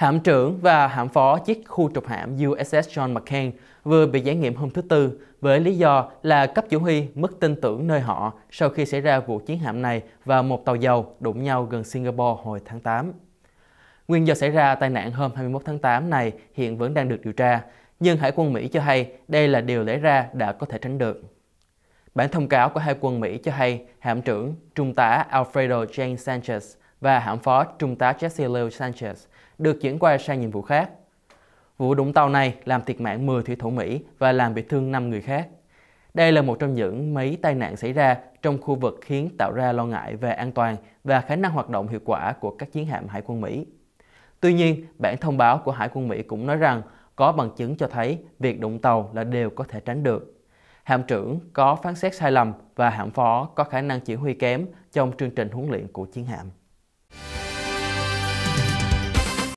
Hạm trưởng và hạm phó chiếc khu trục hạm USS John McCain vừa bị giải nghiệm hôm thứ Tư với lý do là cấp chỉ huy mất tin tưởng nơi họ sau khi xảy ra vụ chiến hạm này và một tàu dầu đụng nhau gần Singapore hồi tháng 8. Nguyên do xảy ra tai nạn hôm 21 tháng 8 này hiện vẫn đang được điều tra, nhưng Hải quân Mỹ cho hay đây là điều lẽ ra đã có thể tránh được. Bản thông cáo của Hải quân Mỹ cho hay hạm trưởng Trung tá Alfredo James Sanchez và hãm phó Trung tá Jesse Leo Sanchez được chuyển qua sang nhiệm vụ khác. Vụ đụng tàu này làm thiệt mạng 10 thủy thủ Mỹ và làm bị thương 5 người khác. Đây là một trong những mấy tai nạn xảy ra trong khu vực khiến tạo ra lo ngại về an toàn và khả năng hoạt động hiệu quả của các chiến hạm hải quân Mỹ. Tuy nhiên, bản thông báo của Hải quân Mỹ cũng nói rằng có bằng chứng cho thấy việc đụng tàu là đều có thể tránh được. Hạm trưởng có phán xét sai lầm và hạm phó có khả năng chỉ huy kém trong chương trình huấn luyện của chiến hạm.